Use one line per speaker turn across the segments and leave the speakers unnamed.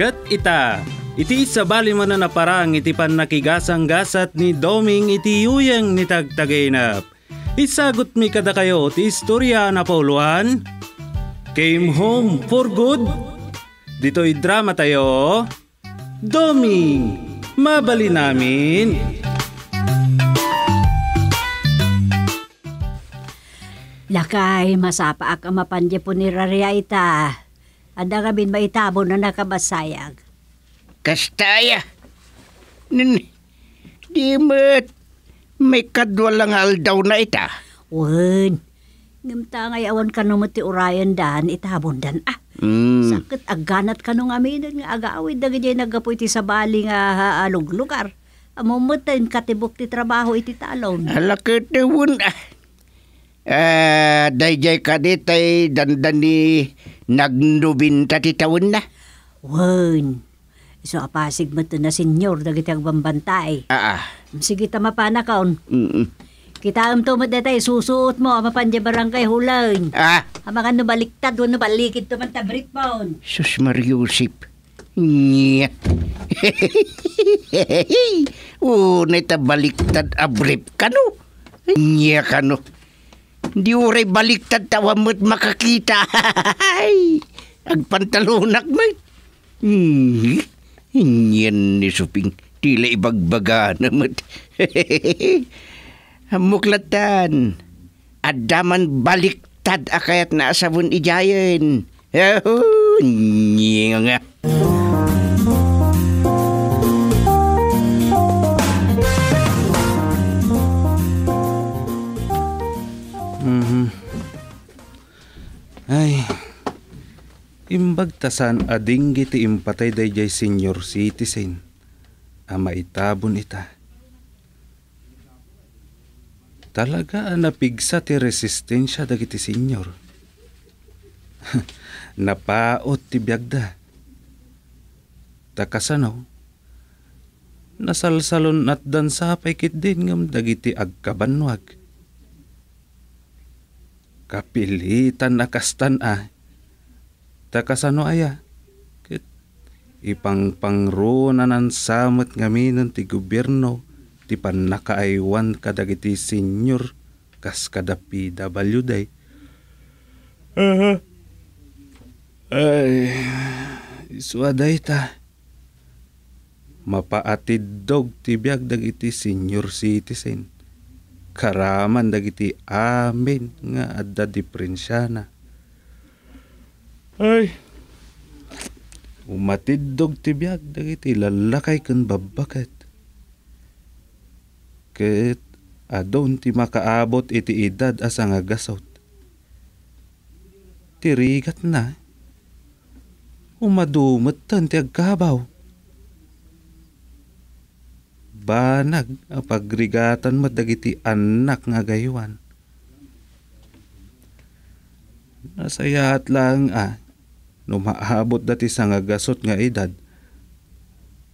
Kat ita. Iti sa bali man na parang iti pan nakigasang gasat ni Doming iti uyang ni Tagtagaynap. Isagot mi kada kayo ti istorya na pauluan. Came home for good? Dito'y drama tayo. Doming, mabali namin.
Lakay, masapaak ang mapandya po ni Rariaita. Anda kami maitabo na nakabasayag. Kastaya! N- di mo't may kadwalang aldaw na ita. Wad, ngamta ngay awan ka nung mati urayan dan, itabon dan ah. Mm. Sakit aganat ka nung aminan nga agawid na ganyan nagapoy ti sa bali nga alog lugar. Amumutin katibok ti trabaho iti talon. Alakit wun ah.
Uh, dayjay kaditay dandani
Nagnubinta ti taon na. Wen. So apasig mo na senyor dagiti ang bambantay. Ah, ah. Sige tama pa na kaon. Mm-mm. Kita am to madatay susuot mo ama panja barangay hulan. Ah. Ama kan no baliktad no balikid to man tabrik maon.
Sus Mariusip. Nya. Oh, neta baliktad abrip kanu. Nya kanu. Di oray baliktad tawa mo't makakita. Ay, agpantalunak may. Hmm, yan ni Suping. Tila ibagbaga namat. Muklatan. Adaman baliktad akayat na asabon ijayan. Oh, nga nga.
Ay, imbagtasan ading giti impatay dayjay senior citizen. Ama itabon ita. Talaga napigsa ti resistensya dagiti senior. Napaot ti biyagda. Takasano, nasalsalon at dansa dansapay kit din ngam dagiti agkabanwag kapilitan nakastan ah. Takasano aya. Kit ipangpangruna nan samot ngaminon ti gobyerno ti panakaaywan kadagiti senyor kas kada PW day. Uh-huh. Ay, iswaday ta. Mapaatid dog ti biyag dagiti senior citizen karaman dagiti amin nga adda diferensya na ay umatiddog ti biag dagiti lalakay ken babbaket ket adon ti makaabot iti edad asa nga gasot tirigat na eh. umadumet ti agkabaw banag pagrigatan dagiti anak nga gayuan. Nasayaat lang ah, numaabot dati sa nga gasot nga edad.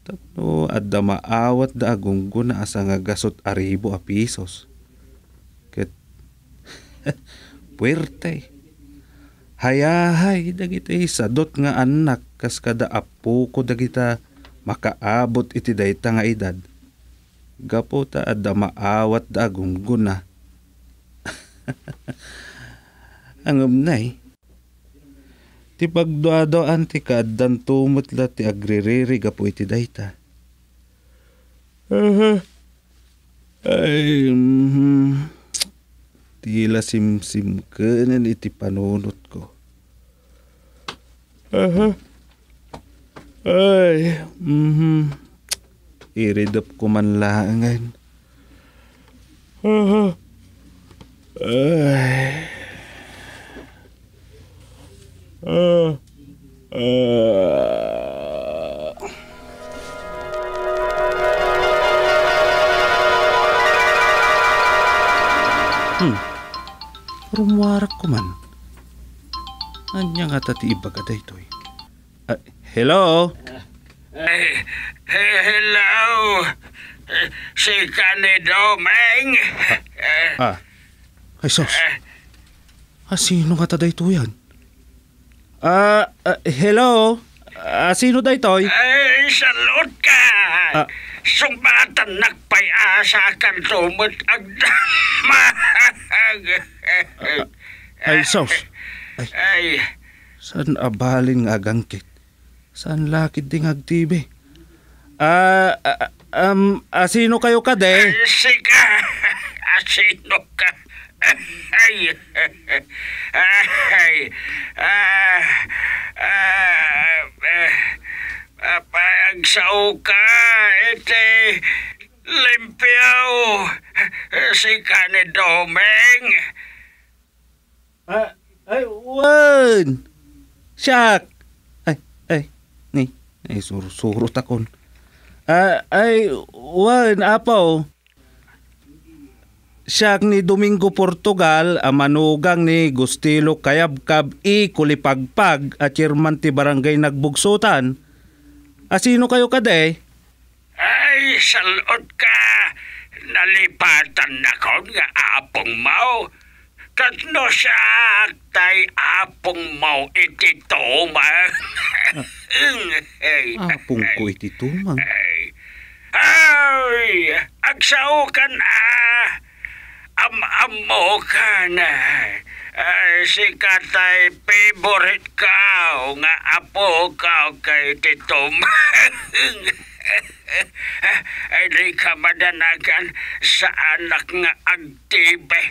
Tapno adda maawat da agunggo na nga gasot aribo a pisos. Ket puwerte. Hayahay dagiti sadot nga anak kas kada apo ko dagita makaabot iti dayta nga edad gaputa at da maawat da gungguna. Ang umnay, ti pagduadoan ti kaaddan tumutla ti agririri gapu iti dayta. Uh-huh. Ay, mm-hmm. tila simsim kanan iti panunot ko. Uh-huh. Ay, mm-hmm. I-redup ko man laangan. huh Ay. Uh,
uh. Hmm.
Rumwarak ko man. Anya nga tati ibaga daytoy. Uh, hello? Uh.
Hey, eh, eh, hey, hello! Uh, si Canido Meng! Eh,
ah, Ay, sus. Uh, ah, sino nga ta dayto yan? Ah, uh, hello? Ah, sino daytoy?
Ay, salot ka! Ah. Sumbatan nagpayasa kan sumot agdamag! Ah, ah. ay, sus. Ay, ay.
San abalin nga gangkit? Saan lakid ding agtibi? Ah, ah, ah, um, asino kayo ka, de? Sika! Asino ka?
Ay! Ay! Ah! Ah! Ah! Pag sa uka, ete, limpiaw, si Kanidomeng.
Ah, ay, wan! Shucks! Ay, eh, sursurot akon. Ah, ay, wan, apaw. Siyak ni Domingo Portugal, amanugang ni Gustilo Kayabkab i Kulipagpag at chairman ti barangay nagbugsutan. Asino ah, kayo kaday? Eh?
Ay, salot ka! Nalipatan na ko nga apong mao Katno siya tay apong mau iti tumang. apong
ko iti tumang?
Ay, agsao ka na. Ah, am ammo mo ka na. Uh, si katay favorite ka nga apo ka kay titong. Ay, eh, ka madanagan sa anak nga agtibe.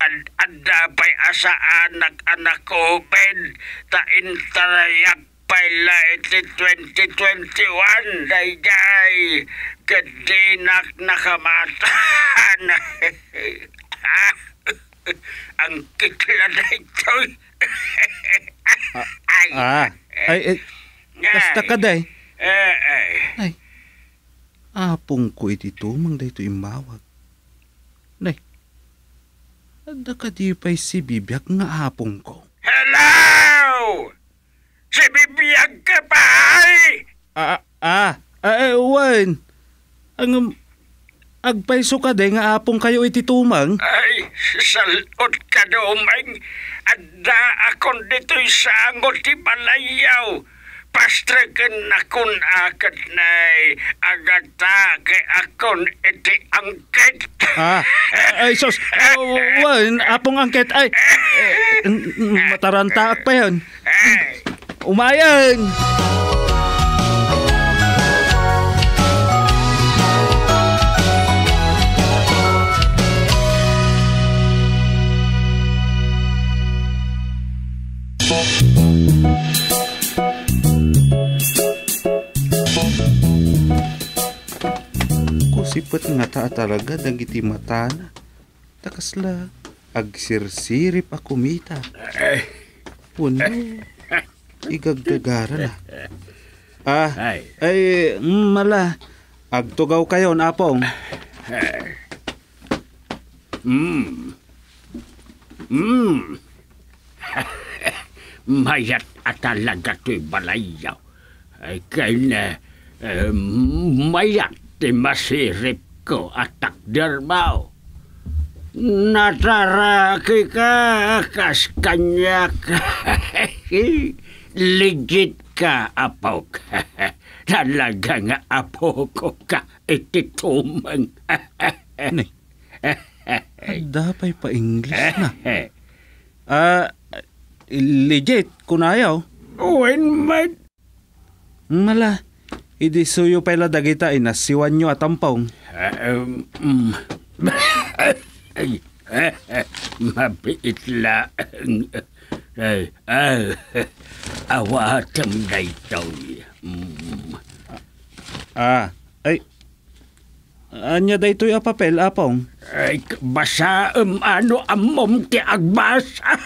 Ad adabay asa anak anak ko ben. Tain tarayak pala iti 2021. Dayday. Kadinak nakamatan. Ang kitla na ito. ah, ah. Ay, ah. ay.
Kasta eh, ka day. Apong ko iti tumang dayto imawag. Nay, adda ka di pa'y si Bibyak nga apong ko.
Hello! Si Bibyak ka pa ay!
Ah, ah, ah, wan. Ang, agpaiso ka day nga apong kayo iti tumang.
Ay, salot ka doon, Adda akong dito'y sangot ti palayaw pastragan akon akat nay agata ke akon iti angket.
Ah, ay eh, sos, oh, wan, apong angket ay, eh, mm, matarantaat pa yan. Umayang! Thank Lipat nga ta talaga dagiti mata Takasla, agsirsirip akumita. mita. Eh. Puno, eh. igaggagara na. Eh. Ah, ay, ay mm, mala, agtugaw kayo na apong. Mm. Mm. Mayat
atalaga to'y balayaw. Kaya na, uh, mayat ti masirip ko at takdir mo. Nataraki ka, kaskanyak. Legit ka, apok. Talaga nga apo ko ka
ititumang. Nay, dapay pa English na. Ah, uh, legit, kunayaw. Uwin man. Mala, Idi suyo pala dagita inasiwan nyo atampaw.
Mabiit la awatam daytaw. Ah, ay. Anya daytoy a papel apong. Ay basa um, ano amom ti agbasa.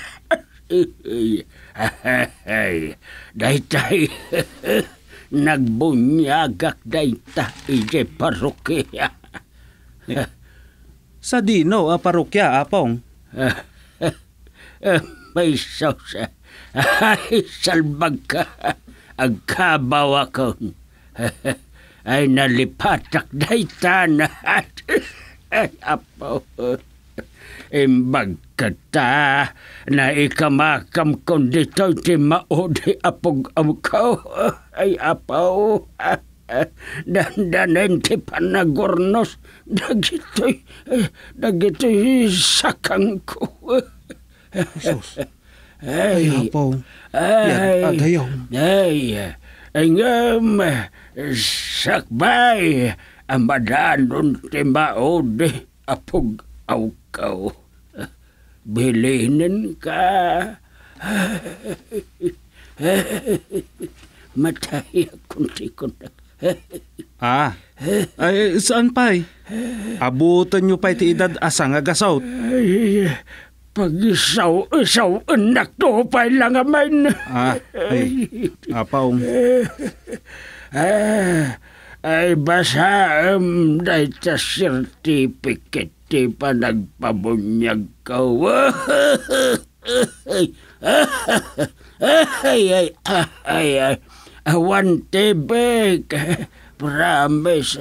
Daytay. nagbunyagak dayta ije parokya. sa dino a ah, parokya apong. Ah, eh, may sa Ay salbag ka. Agkabaw ako. Ay nalipatak dayta na. Apo. Apo e magkata na ikamakam kon dito ti maudi apog amkaw ay apaw dandanen ti panagornos dagitoy dagitoy sakang ko Sus ay apaw ay adayaw ay ngam sakbay amadaan ti maudi apog kaukaw. Bilinan ka.
Matay akong sikunak. ah, ay, saan pa'y? Abutan nyo pa'y ti edad asa nga gasaw. Ay,
pag-isaw,
isaw, anak to pa'y lang aman. ah, ay, apaong.
ah, ay, basa, um, dahi ta certificate Buti pa nagpabunyag ka. ay, ay, ay, ay. One tibig. Promise.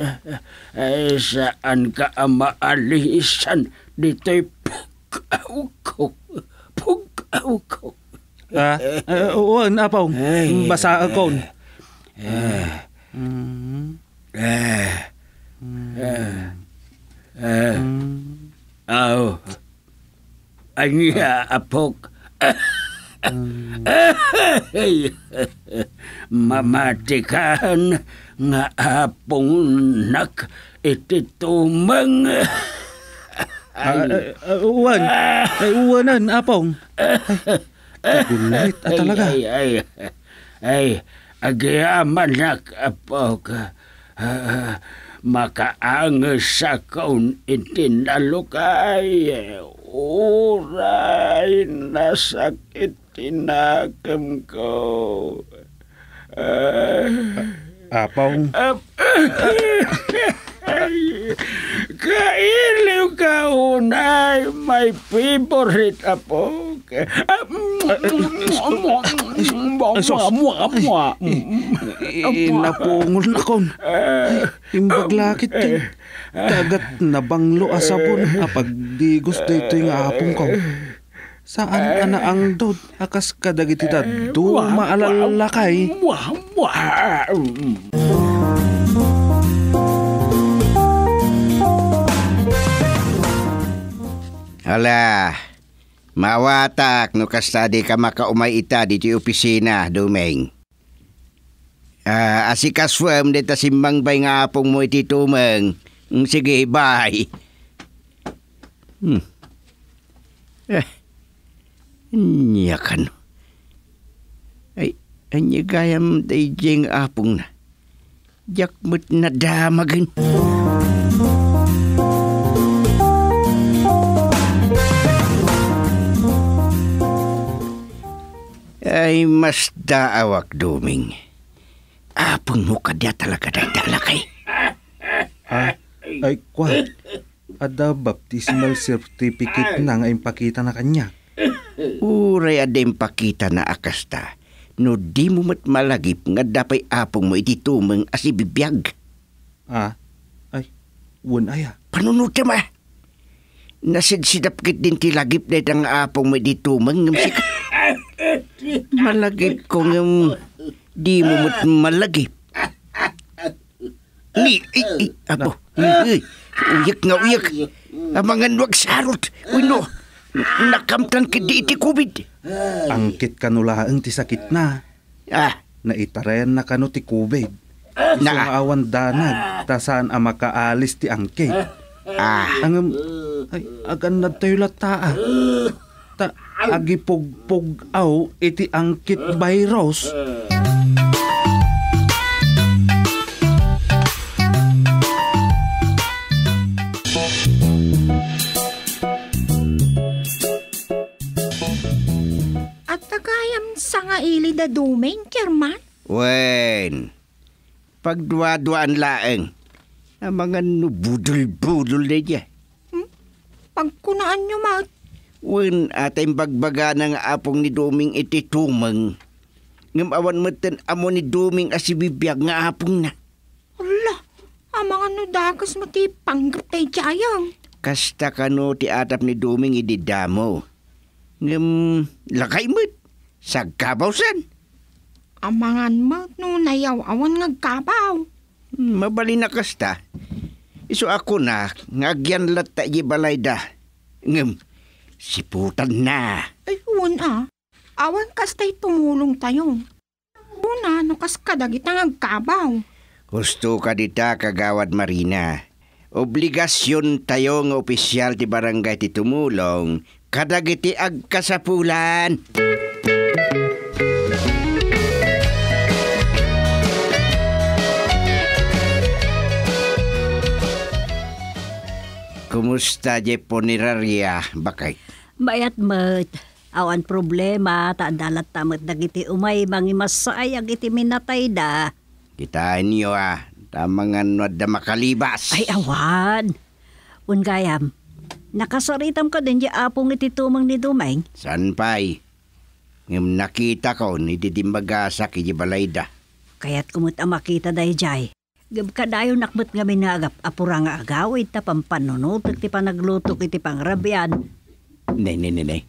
Ay, saan ka maalisan? Dito'y pukaw ko.
Pukaw ko. Ah, uh, uh, napaw. Basa ako.
Ah. Ah. Ah. Ah. Uh, mm. Oh. Ani uh, apok. mm. Mamatikan nga apong nak ititumang. Ay, uh, uh, eh,
eh, uwan. Ay, uwanan, apong. Ay,
gulit. Ah, talaga. Ay, ay, ay. Ay, agyaman nak apok. Uh, uh, makaangas sa kaun itinalukay uray nasakit tinakam ko.
Uh, Apong?
Ap- Kailiw ka unay, may favorite apong. Amuha,
amuha, amuha. Inapungol na kon. Imbaglakit eh. din. Eh. Dagat na banglo asabon. Eh. Apag ah, di gusto ito yung apong ko. Saan ana ang dod? Akas kadagiti da do maalalakay.
Mwah, mwah.
Hala, Mawatak no kasta di ka makaumay ita dito opisina, Dumeng. Ah, uh, asikas firm dita simbang bay nga apong mo iti tumeng. Mm, sige, bye. Hmm. Eh. Niyakan. Ay, anyagayam day jeng apong na. Jakmut na damagin. Hmm. Ay mas daawak duming. Apong mo ka dia talaga day talakay.
Ha? Ay, kwa. Ada baptismal certificate na nga impakita na kanya.
Uray ada impakita na akasta. No di mo matmalagip nga dapay apong mo ititumang asibibiyag. Ha? Ay, wanaya. Panunuti ma. Nasidsidap kit din tilagip na itang apong mo ititumang ng Malagip ko yung di mo malagip. Ni, ay, ay, apo. uyak nga uyak. Amangan wag sarot. Wino, nakamtan ka di iti COVID.
Angkit kanulaang ti sakit na. Ah. Naitarayan na kano ti kubid. Na. Ah. Sumaawan danag, tasaan ang makaalis ti angkit. Ah. Ang, ay, agan na tayo lataa. Ta, agipugpugaw iti angkit virus. Eh. Eh.
At takayam sa nga ili da dumeng, Kerman?
Wen, pagduwa-duwaan laeng, ang mga nubudol-budol na niya. Hmm? Pagkunaan nyo, Mat, Wen atay ah, bagbaga ng apong ni Duming iti tumang. awan matan amo ni Duming asibibiyag nga apong na. Wala, amang ano dagas mo ti panggap Kasta kano ti atap ni Duming ididamo. Ngam, lakay mo't, sagkabaw san. Amangan mo't no nayaw-awan ngagkabaw. Hmm, mabali na kasta. Iso ako na, ngagyan lat ta balay da. Ngam, Siputan na.
Ayun ah. Awan kas tay tumulong tayo. Una, nukas ano ka dagitang agkabaw.
Gusto ka dita kagawad Marina. Obligasyon tayo ng opisyal ti barangay ti tumulong kadag iti agkasapulan. Kumusta je poneraria bakay?
Bayat mat. Awan problema, taandalat tamat dagiti umay, mangi mangimasayag iti minatay da.
Kitain niyo ah, tamangan no da makalibas.
Ay awan. Ungayam, nakasaritam ka din di apong iti tumang ni Dumeng.
Sanpay, ngam nakita ko ni didimbaga sa kijibalay da.
Kaya't kumut makita dahi jay kadayon nakbet nga minagap apura nga agaw ita pampanunutok ti panaglutok iti pangrabian.
Nay, nay, nay, nay.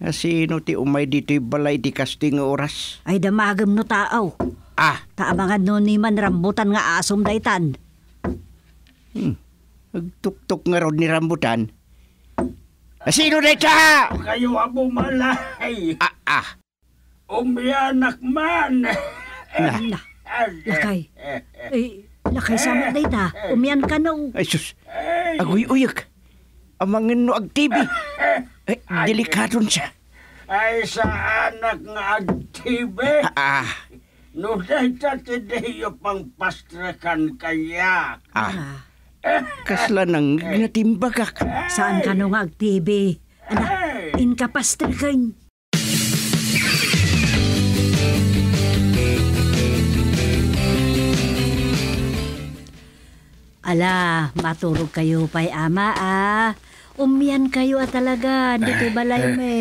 Ah, sino ti umay dito'y balay ti kasting oras?
Ay damagam no taaw. Ah! Taamangan no ni man rambutan nga asom daytan. Hmm. Agtuktok nga ron ni rambutan. Ah, sino
dayta? Kayo abo malay. Ah, ah. Umiyanak
man. Na. nah. Lakay. Eh, eh. Ay, lakay sa mo eh, day ta. Umiyan ka na. Oh.
Ay, sus. Aguy-uyak. Amangin no ag TV. Ay, delikaton siya. Ay, sa
anak nga ag TV. Ah. No day ta tideyo pang pastrakan kaya.
Ah.
ah. Kasla nang natimbagak. Saan ka no nga ag TV? Anak, inkapastri kayo. Ala, matulog kayo pay ama ah. Umiyan kayo ah talaga, dito balay me.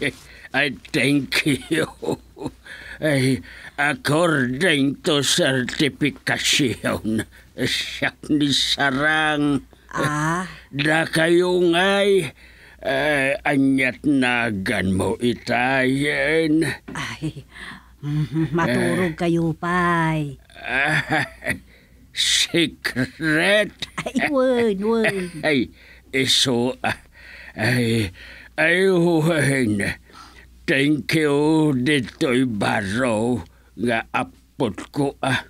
Eh. I thank you. Ay, according to certification, siya ni Sarang. Ah? Da kayo nga'y uh, anyat nagan mo itayin. Ay,
maturog eh. kayo pay.
Ah, secret. Ay, word, word. Ay, so, ay, ay, word. Thank you dito'y baro nga apot ko ah.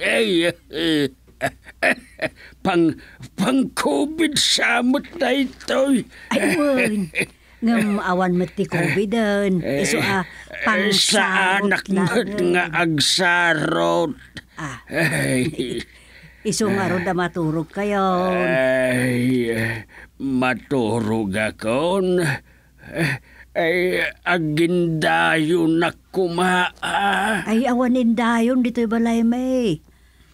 ay, pang, pang COVID samot na ito'y.
Ay, word. Ngam awan mati COVIDan. Iso e, ah, pang
sa anak mo't nga agsarot. Ay.
Isong araw na maturog kayo. Ay,
maturog akon. Ay, agindayon
na kuma. Ay, awanin dayon dito'y balay may.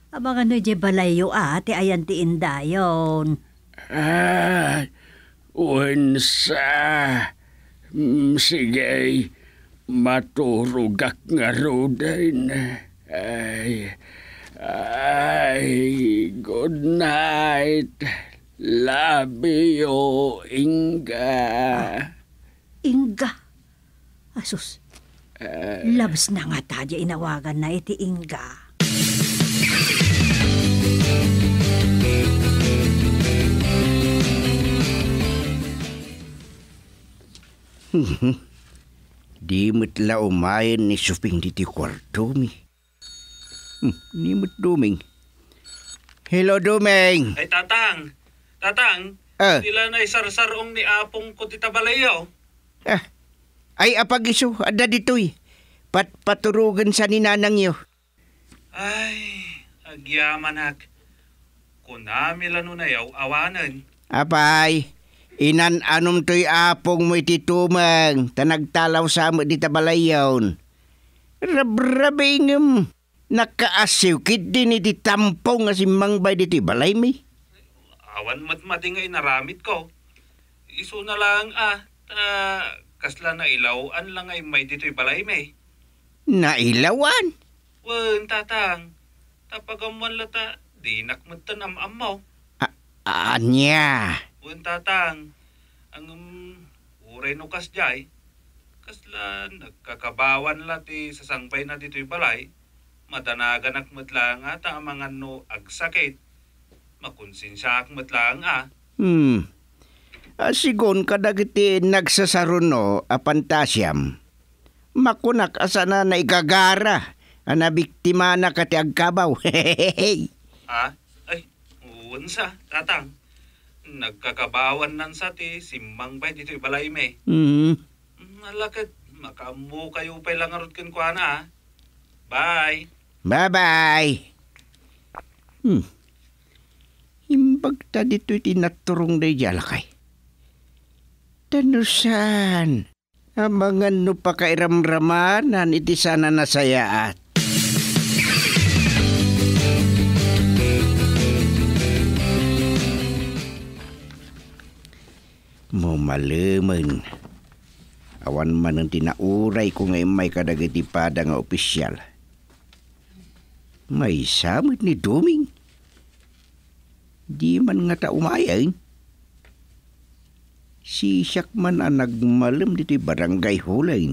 Abang ano di balayo ah, ate, ayan ti indayon. Ah,
unsa. Mm, sige, maturugak nga rodayn. Ay, ay, good night. Love you, Inga. Ah,
Inga? Asus, ah, uh, eh. labs na nga tadya inawagan na iti Inga.
Di mitla umayan ni Suping diti kwarto mi. Hmm, nimot Duming. Hello, Duming.
Ay, Tatang. Tatang, ah. sila na isarsarong ni Apong Kutitabalay,
Ah, ay apag iso, ada ditoy. Pat paturugan sa ni nanang yo.
Ay, agyaman hak. Kunami lang nun ayaw awanan.
Apay, inan anum to'y apong mo ititumang, tanagtalaw sa mo di tabalayon. Rabrabingam. Nakaasiw kid din iti tampaw nga si Mangbay dito balay mi.
Awan matmati nga inaramit ko. Iso na lang ah, uh, kasla na ilawan lang ay may dito balay mi.
Nailawan?
Wen tatang, tapagamuan lata, di nakmuntan am amaw.
Anya?
Wen tatang, ang um, uray no kasjay, kasla nagkakabawan lati sa sangbay na dito'y balay, matanagan ak matlaang ata ang mga hmm. ah, no agsakit. Makonsinsya ak matlaang a.
Hmm. Asigon kadagiti nagsasaruno a apantasyam. Makunak asana na igagara ana biktima na kati agkabaw. Hehehe.
ah? Ay, unsa, tatang. Nagkakabawan nan sa ti, simbang pa dito ibalay me. Mm. Malakit, makamu kayo pa lang arot kin kuana. Bye.
Bye-bye! Hmm. Imbagta dito tinaturong na jalakay. Tanusan, Amangan no pa kairamramanan iti sana nasayaat. Mumalaman. Awan man ang tinauray ko ngayon may kadagitipada nga opisyal. May samit ni Doming. Di man nga ta umayay. Si Shakman man ang nagmalam dito barangay hulay.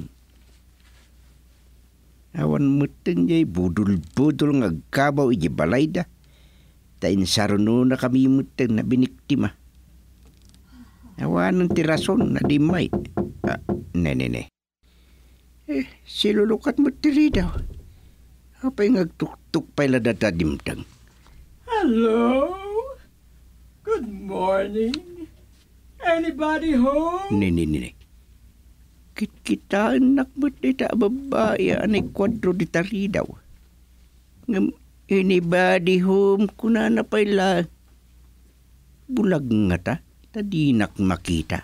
Awan muteng jay budul-budul nga kabaw iji balay da. Tain saruno na kami muteng na biniktima. Awan ng tirason na dimay. Ah, ne, ne, ne. Eh, silulukat mo tiri daw. Apay ngagtuktok pala data dimtang. Hello? Good morning.
Anybody home?
Ni, ni, ni, ni. Kitkita anak mo dita babae anay kwadro di tari Ngam, anybody home kuna na pala. Bulag nga ta, tadinak makita.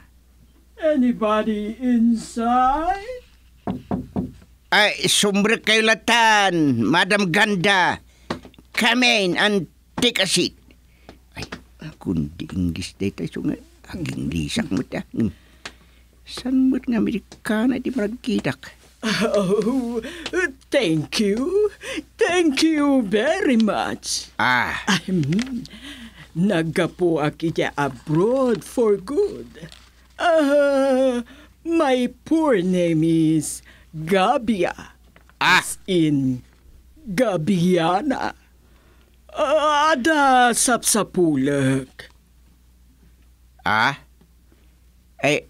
Anybody inside?
Ay, sumbre kayo latan, Madam Ganda. Come in and take a seat. Ay, kundi English data. So nga, aging lisak mo ta. Hmm. San mo't nga Amerikana di maragkitak?
Oh, thank you. Thank you very much. Ah. Um, nagapo akita abroad for good. Uh, my poor name is Gabia. Ah! As in, Gabiana.
Ada sapsapulag. Ah? Ay, eh,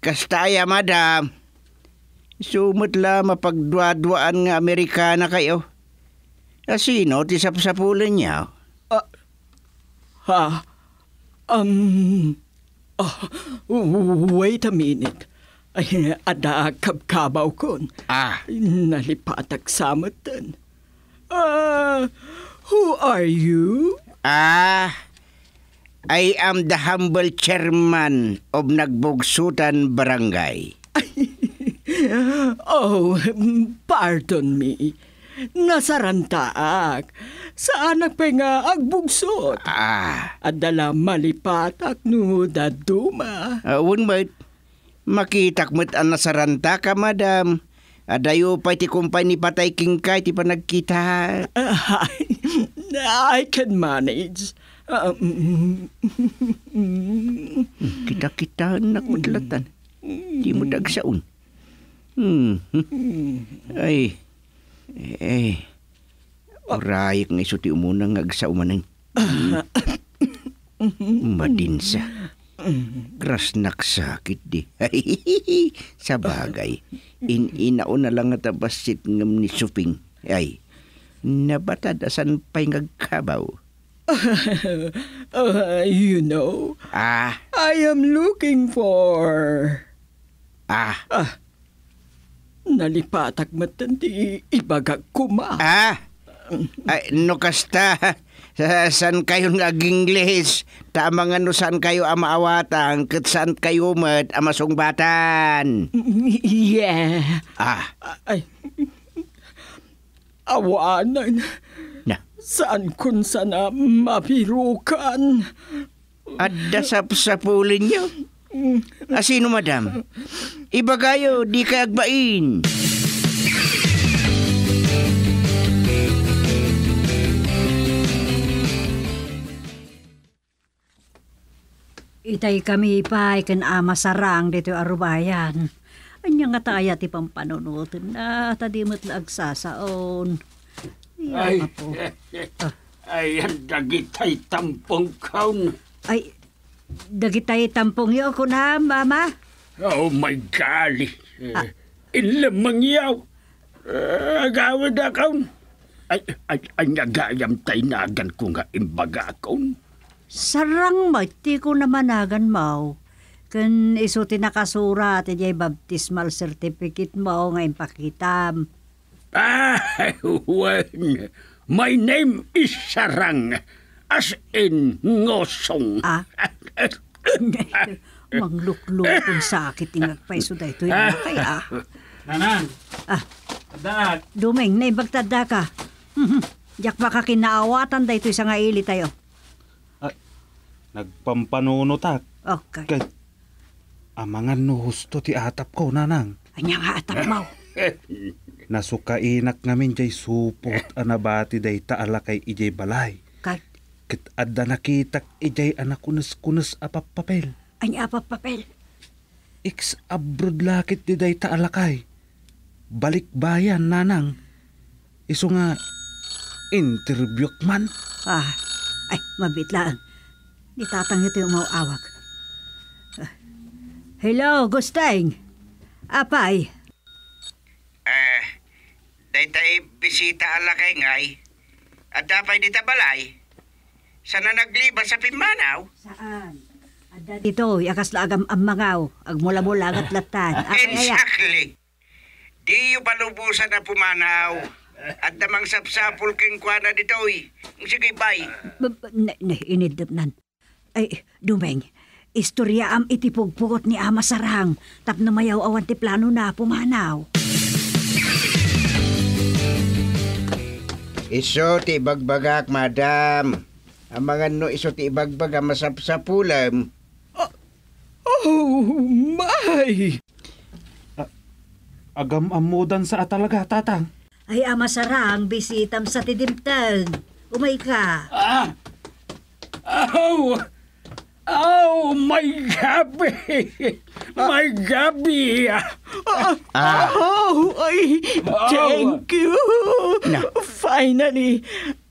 kastaya madam. Sumutla la mapagdwadwaan nga Amerikana kayo. Asino ah, ti sapsapulan niya? Ah, ha?
Um... Uh, wait a minute. Ay, ada kabkabaw kon. Ah. Nalipatak samatan. Ah, uh, who are
you? Ah, I am the humble chairman of Nagbugsutan Barangay.
oh, pardon me. Nasarantaak. Saan nagpay nga agbugsot?
Ah. Adala malipatak no daduma. Uh, ah, one bite. Makitak met ang nasaranta ka, madam. Adayo pa iti kumpay ni patay king ka, iti pa Uh, I, I can manage.
Ah, um, mm.
Kita-kita anak madlatan. Di mo dagsaon. Hmm. Ay. Eh. Orayik nga iso ti umunang agsaumanan. Madinsa. Mm, grasnak sakit di. sa bagay, in inao na lang at abasit ng ni Suping. Ay, nabatadasan pa'y ngagkabaw.
uh, you know, ah. I am looking for... Ah. ah. Nalipatak
matanti ibagak kuma. Ah. Ay, no kasta. saan kayo nag-English? Tama nga no saan kayo amaawatan, kat saan kayo mat amasongbatan.
Yeah.
Ah. Ay, awanan. Na. Saan kun sana mapirukan. At dasap-sapulin niyo? Mm. Asino, ah, madam? Iba kayo, di kagbain. Iba
Itay kami ipay ken ama sarang dito arubayan. Anya nga taaya ti pampanunutin na tadimot laag sasaon. Ay, po. Eh, eh, ah. ay,
dagitay tampong kaun.
Ay, dagitay tampong yo ko na, mama.
Oh my golly. Ah. Eh, Ilamang yaw. Uh, agawad akaun. Ay, ay, ay, nagayam tayo nagan ko nga imbaga akaun
sarang mo, ti ko namanagan mo. Kan iso tinakasura at iya baptismal certificate mo nga impakitam.
Ah, weng, my name is Sarang, as in ngosong. Ah?
Mangluklukon sa akit ingag pa iso da ito yung kay ah. Nanan! Ah. Tadak! Dumeng, ka. Yak baka kinaawatan da isang isa tayo.
Nagpampanunotak. Okay. Kay, amangan no husto ti atap ko, nanang. Anya nga atap mo. Nasukainak ngamin jay supot anabati day taala kay ijay balay. Kat? Kit adda nakitak ijay anak kunas-kunas apapapel. Anya apapapel? Iks abroad lakit di day taala kay. Balik
bayan, nanang. Iso nga,
interview
man. Ah, ay, mabitlaan Ni tatang ito yung mauawag. hello, Gusteng. Apay. Eh, uh,
daytay bisita ala kay ngay. At dapay dita balay. Sana nagliba sa pimanaw?
Saan? Ada dito, yakas lagam ang mangaw. Ag mula-mula agat latan.
exactly. Di yu palubusan na pumanaw. At sapsapul sapsapol keng kuana dito, eh. Sige, bye.
Nainidap nan. Ay, Dumeng, istorya am itipugpugot ni Ama Sarang, tapno mayaw awan ti plano na pumanaw.
Iso ti bagbagak, madam. Amangan no iso ti bagbaga masapsapulam. Oh, ah, oh my! Ah, agam amudan sa
talaga, tatang. Ay, ama sarang, bisitam sa tidimtan. Umay ka. Ah! Oh! Oh, my Gabby!
Uh, my Gabby! Oh,
oh, I, oh. thank you! No. Finally,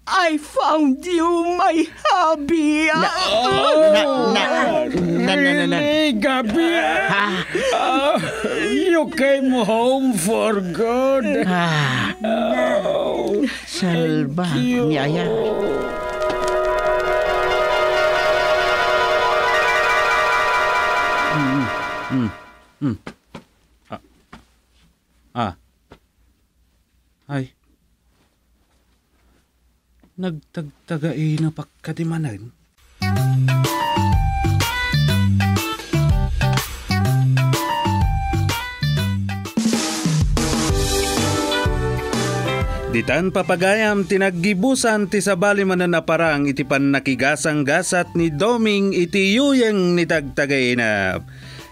I found you, my hubby. No. Oh, no, no, no, no, no, no.
Gabi, ah. uh, you came home for good.
Ah. Oh,
Mm. Mm. Ah. Ah. Ay. Nagtagtagai na pagkadimanan. Ditan papagayam tinaggibusan ti sabali mananaparang itipan nakigasang gasat ni Doming iti itiyuyang ni na.